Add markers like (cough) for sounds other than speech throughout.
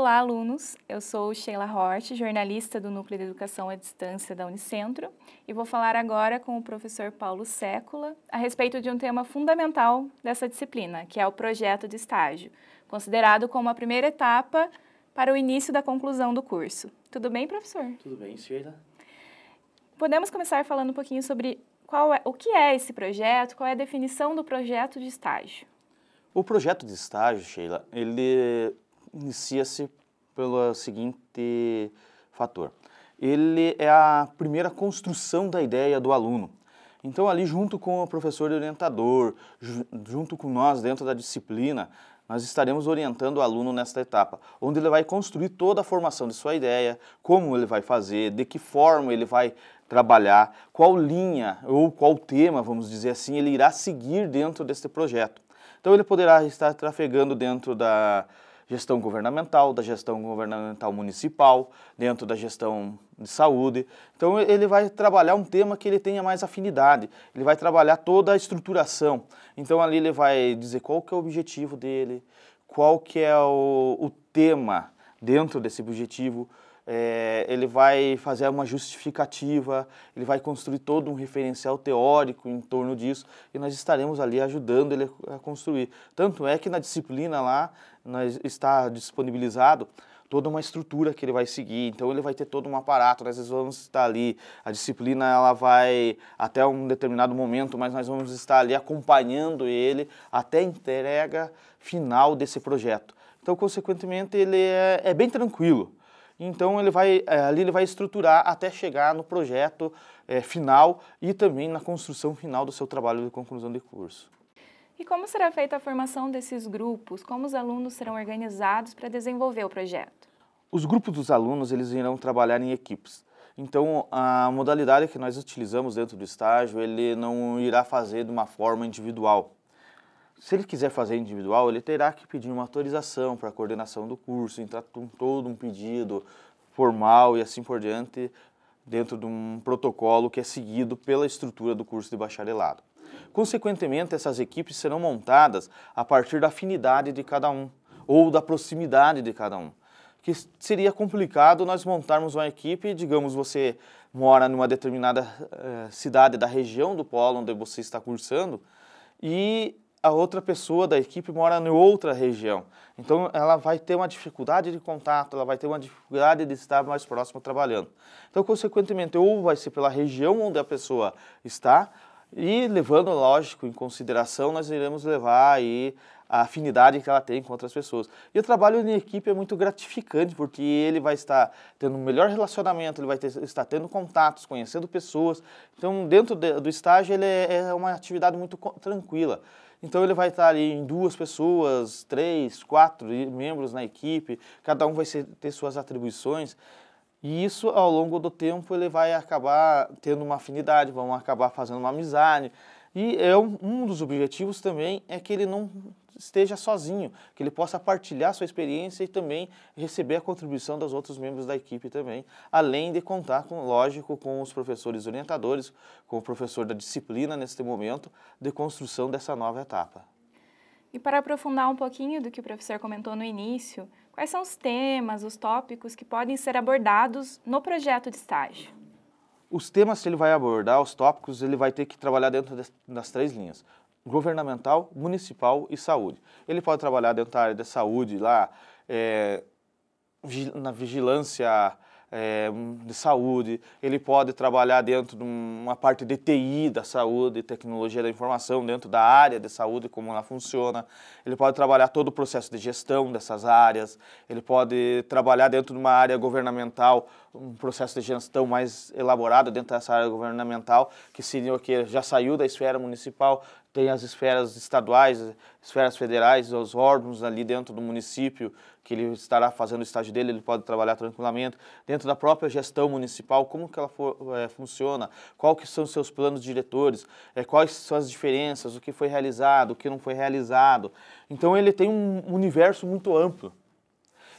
Olá, alunos! Eu sou Sheila Hort, jornalista do Núcleo de Educação à Distância da Unicentro e vou falar agora com o professor Paulo Sécula a respeito de um tema fundamental dessa disciplina, que é o projeto de estágio, considerado como a primeira etapa para o início da conclusão do curso. Tudo bem, professor? Tudo bem, Sheila. Podemos começar falando um pouquinho sobre qual é, o que é esse projeto, qual é a definição do projeto de estágio? O projeto de estágio, Sheila, ele inicia-se pelo seguinte fator. Ele é a primeira construção da ideia do aluno. Então, ali, junto com o professor orientador, junto com nós dentro da disciplina, nós estaremos orientando o aluno nesta etapa, onde ele vai construir toda a formação de sua ideia, como ele vai fazer, de que forma ele vai trabalhar, qual linha ou qual tema, vamos dizer assim, ele irá seguir dentro deste projeto. Então, ele poderá estar trafegando dentro da, gestão governamental, da gestão governamental municipal, dentro da gestão de saúde. Então ele vai trabalhar um tema que ele tenha mais afinidade, ele vai trabalhar toda a estruturação. Então ali ele vai dizer qual que é o objetivo dele, qual que é o, o tema dentro desse objetivo, é, ele vai fazer uma justificativa, ele vai construir todo um referencial teórico em torno disso e nós estaremos ali ajudando ele a construir. Tanto é que na disciplina lá nós, está disponibilizado toda uma estrutura que ele vai seguir. Então ele vai ter todo um aparato, nós vamos estar ali, a disciplina ela vai até um determinado momento, mas nós vamos estar ali acompanhando ele até a entrega final desse projeto. Então, consequentemente, ele é, é bem tranquilo. Então ele vai é, ali ele vai estruturar até chegar no projeto é, final e também na construção final do seu trabalho de conclusão de curso. E como será feita a formação desses grupos? Como os alunos serão organizados para desenvolver o projeto? Os grupos dos alunos eles irão trabalhar em equipes. Então, a modalidade que nós utilizamos dentro do estágio, ele não irá fazer de uma forma individual. Se ele quiser fazer individual, ele terá que pedir uma autorização para a coordenação do curso, entrar com todo um pedido formal e assim por diante, dentro de um protocolo que é seguido pela estrutura do curso de bacharelado. Consequentemente, essas equipes serão montadas a partir da afinidade de cada um ou da proximidade de cada um. Que seria complicado nós montarmos uma equipe, digamos, você mora numa determinada eh, cidade da região do polo onde você está cursando e a outra pessoa da equipe mora em outra região. Então ela vai ter uma dificuldade de contato, ela vai ter uma dificuldade de estar mais próxima trabalhando. Então, consequentemente, ou vai ser pela região onde a pessoa está, e levando, lógico, em consideração, nós iremos levar aí a afinidade que ela tem com outras pessoas. E o trabalho em equipe é muito gratificante, porque ele vai estar tendo um melhor relacionamento, ele vai ter, estar tendo contatos, conhecendo pessoas. Então, dentro de, do estágio, ele é, é uma atividade muito tranquila. Então ele vai estar ali em duas pessoas, três, quatro membros na equipe, cada um vai ter suas atribuições. E isso, ao longo do tempo, ele vai acabar tendo uma afinidade, vão acabar fazendo uma amizade. E é um, um dos objetivos também é que ele não esteja sozinho, que ele possa partilhar sua experiência e também receber a contribuição dos outros membros da equipe também, além de contar com, lógico, com os professores orientadores, com o professor da disciplina neste momento de construção dessa nova etapa. E para aprofundar um pouquinho do que o professor comentou no início, quais são os temas, os tópicos que podem ser abordados no projeto de estágio? Os temas que ele vai abordar, os tópicos, ele vai ter que trabalhar dentro das três linhas: governamental, municipal e saúde. Ele pode trabalhar dentro da área da saúde, lá é, na vigilância é, de saúde, ele pode trabalhar dentro de uma parte de TI da saúde, tecnologia da informação, dentro da área de saúde, como ela funciona, ele pode trabalhar todo o processo de gestão dessas áreas, ele pode trabalhar dentro de uma área governamental, um processo de gestão mais elaborado dentro dessa área governamental, que seria o que já saiu da esfera municipal, tem as esferas estaduais, esferas federais, os órgãos ali dentro do município que ele estará fazendo o estágio dele, ele pode trabalhar tranquilamente. Dentro da própria gestão municipal, como que ela for, é, eh, funciona, quais que são seus planos diretores, é, quais são as diferenças, o que foi realizado, o que não foi realizado. Então ele tem um universo muito amplo.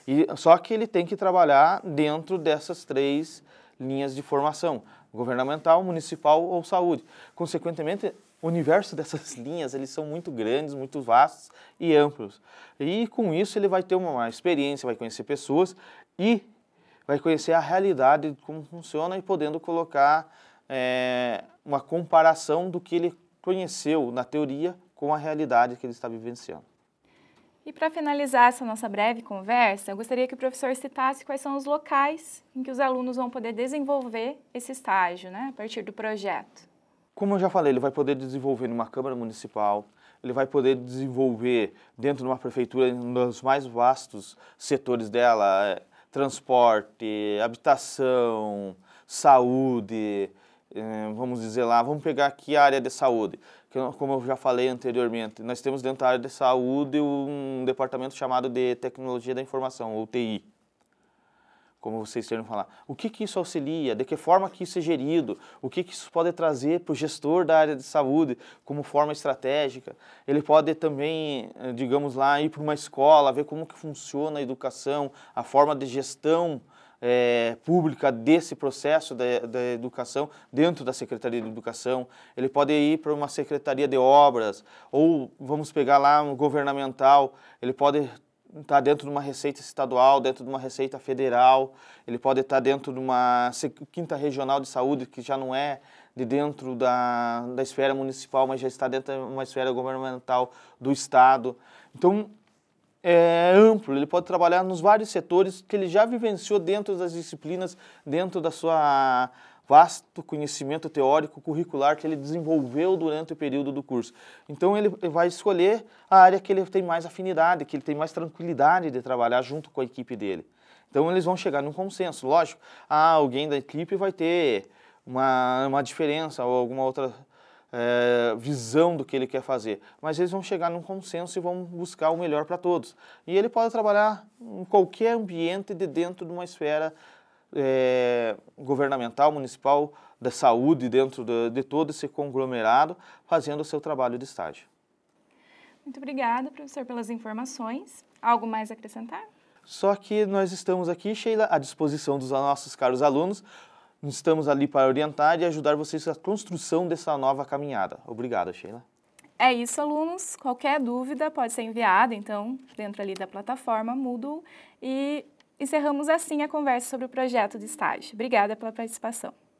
E, só que ele tem que trabalhar dentro dessas três linhas de formação, governamental, municipal ou saúde. Consequentemente, o universo dessas (laughs) linhas eles são muito grandes, muito vastos e amplos. E com isso ele vai ter uma experiência, vai conhecer pessoas e vai conhecer a realidade como funciona e podendo colocar é, uma comparação do que ele conheceu na teoria com a realidade que ele está vivenciando. E para finalizar essa nossa breve conversa, eu gostaria que o professor citasse quais são os locais em que os alunos vão poder desenvolver esse estágio, né, a partir do projeto. Como eu já falei, ele vai poder desenvolver numa Câmara Municipal, ele vai poder desenvolver dentro de uma prefeitura, nos mais vastos setores dela, é, transporte, habitação, saúde, é, vamos dizer lá, vamos pegar aqui a área de saúde. como eu já falei anteriormente, nós temos dentro da área de saúde um departamento chamado de Tecnologia da Informação, ou TI como vocês terem falar, o que, que isso auxilia, de que forma que isso é gerido, o que, que isso pode trazer para o gestor da área de saúde como forma estratégica. Ele pode também, eh, digamos lá, ir para uma escola, ver como que funciona a educação, a forma de gestão é, pública desse processo da, da, educação dentro da Secretaria de Educação. Ele pode ir para uma Secretaria de Obras, ou vamos pegar lá um governamental, ele pode estar tá dentro de uma receita estadual, dentro de uma receita federal, ele pode estar tá dentro de uma quinta regional de saúde, que já não é de dentro da, da esfera municipal, mas já está dentro de uma esfera governamental do Estado. Então, é amplo, ele pode trabalhar nos vários setores que ele já vivenciou dentro das disciplinas, dentro da sua vasto conhecimento teórico curricular que ele desenvolveu durante o período do curso. Então ele vai escolher a área que ele tem mais afinidade, que ele tem mais tranquilidade de trabalhar junto com a equipe dele. Então eles vão chegar num consenso, lógico. Ah, alguém da equipe vai ter uma, uma diferença ou alguma outra é, visão do que ele quer fazer. Mas eles vão chegar num consenso e vão buscar o melhor para todos. E ele pode trabalhar em qualquer ambiente de dentro de uma esfera é, governamental, municipal, da saúde, dentro de, de todo esse conglomerado, fazendo o seu trabalho de estágio. Muito obrigada, professor, pelas informações. Algo mais a acrescentar? Só que nós estamos aqui, Sheila, à disposição dos nossos caros alunos. Estamos ali para orientar e ajudar vocês na construção dessa nova caminhada. Obrigado, Sheila. É isso, alunos. Qualquer dúvida pode ser enviada, então, dentro ali da plataforma Moodle. E Encerramos assim a conversa sobre o projeto de estágio. Obrigada pela participação.